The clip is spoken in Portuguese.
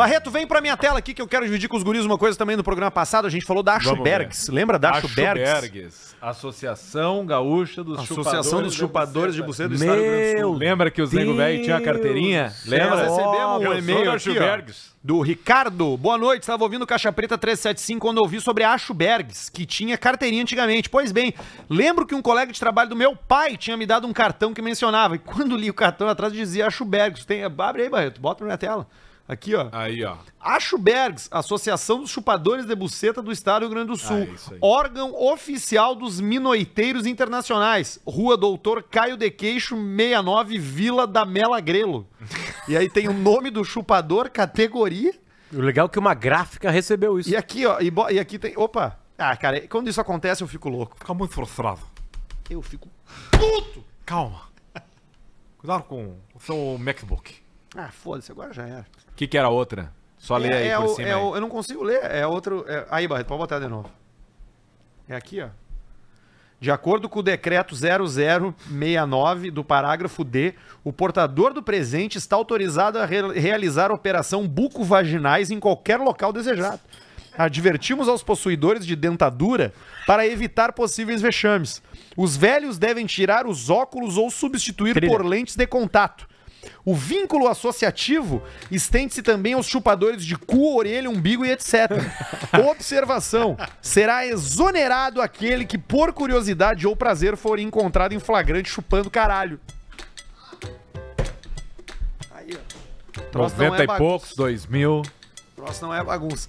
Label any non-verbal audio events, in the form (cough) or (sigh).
Barreto, vem pra minha tela aqui que eu quero dividir com os guris uma coisa também no programa passado. A gente falou da Achubergs. Lembra da Achubergs? Achubergs. Associação Gaúcha dos Associação Chupadores dos Chupadores de Buceta do Estado do Grande Sul. Lembra que os Nego Velho tinha a carteirinha? Lembra? Nós recebemos um e-mail aqui, ó, do Ricardo. Boa noite, estava ouvindo Caixa Preta 375 quando ouvi sobre a Achubergs, que tinha carteirinha antigamente. Pois bem, lembro que um colega de trabalho do meu pai tinha me dado um cartão que mencionava. E quando li o cartão atrás dizia Achubergs. Tem... Abre aí, Barreto, bota na minha tela. Aqui, ó. Aí, ó. Acho Bergs, Associação dos Chupadores de Buceta do Estado do Rio Grande do Sul. Ah, órgão oficial dos Minoiteiros Internacionais. Rua Doutor Caio de Queixo, 69, Vila da Mela Grelo. e aí tem o nome do chupador, categoria. O legal é que uma gráfica recebeu isso. E aqui, ó. E, e aqui tem. Opa! Ah, cara, quando isso acontece eu fico louco. Fica muito frustrado. Eu fico puto! Calma. Cuidado com o seu MacBook. Ah, foda-se, agora já era. O que, que era outra? Só é, ler aí é por o, cima. É aí. O, eu não consigo ler, é outro. É... Aí, Barreto, pode botar de novo. É aqui, ó. De acordo com o decreto 0069 do parágrafo D, o portador do presente está autorizado a re realizar operação buco-vaginais em qualquer local desejado. Advertimos aos possuidores de dentadura para evitar possíveis vexames. Os velhos devem tirar os óculos ou substituir Trilha. por lentes de contato. O vínculo associativo estende-se também aos chupadores de cu, orelha, umbigo e etc. (laughs) Observação: será exonerado aquele que, por curiosidade ou prazer, for encontrado em flagrante chupando caralho. Aí, ó. 90 é e poucos, 2000. O troço não é bagunça.